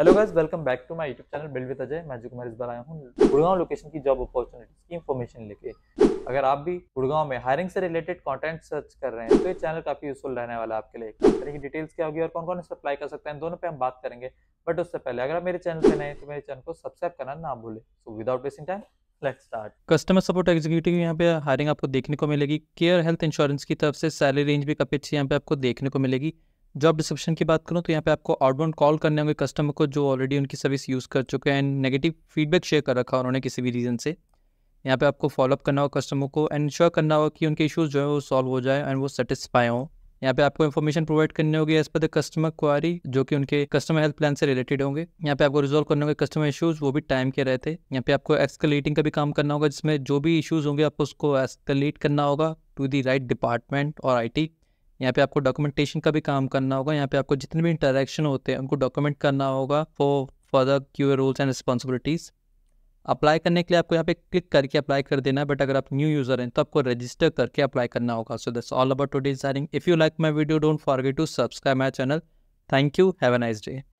hello guys welcome back to my YouTube channel build with Ajay मैं अजय कुमार इस बार आया हूँ गुड़गांव लोकेशन की जॉब अपॉर्चुनिटीज की इन्फॉर्मेशन लेके अगर आप भी गुड़गांव में हायरिंग से रिलेटेड कंटेंट सर्च कर रहे हैं तो ये चैनल काफी यूजफुल रहने वाला है आपके लिए तरह की डिटेल्स क्या होगी और कौन कौन इस अप्लाई कर सकते हैं दोनों पे हम बात करेंगे बट उससे पहले अगर आप मेरे चैनल पर नए तो मेरे चैनल को सब्सक्राइब करना ना भूले so without wasting time customer support executive यहाँ पे हायरिंग आपको देखने को मिलेगी केयर हेल्थ इंश्योरेंस की तरफ से सैलरी रेंज भी काफी अच्छी यहाँ पे आपको देखने को मिलेगी जॉब डिस्क्रिप्शन की बात करूँ तो यहाँ पे आपको आउटबाउंड कॉल करने होंगे कस्टमर को जो ऑलरेडी उनकी सर्विस यूज़ कर चुके हैं एंड नेगेटिव फीडबैक शेयर कर रखा उन्होंने किसी भी रीज़न से यहाँ पे आपको फॉलोअप करना होगा कस्टमर को एंड इंश्योर करना होगा कि उनके इशूज़ जो है वो सॉल्व हो जाए एंड वो सेटिस्फाई हो यहाँ पे आपको इन्फॉर्मेशन प्रोवाइड करनी होगी एज पर द कस्टमर क्वारी जो कि उनके कस्टमर हेल्थ प्लान से रिलेटेड होंगे यहाँ पे आपको रिजोल्व करने होंगे कस्टमर इशूज़ वो भी टाइम के रहते यहाँ पे आपको एक्सकलेटिंग का भी काम करना होगा जिसमें जो भी इशूज़ होंगे आपको उसको एक्सकलेट करना होगा टू दी राइट डिपार्टमेंट और आई यहाँ पे आपको डॉक्यूमेंटेशन का भी काम करना होगा यहाँ पे आपको जितने भी इंटरेक्शन होते हैं उनको डॉक्यूमेंट करना होगा for further Q rules and responsibilities apply करने के लिए आपको यहाँ पे क्लिक करके अप्लाई कर देना है बट अगर आप न्यू यूज़र हैं तो आपको रजिस्टर करके अप्लाई करना होगा so that's all about to designing if you like my video don't forget to subscribe my channel thank you have a nice day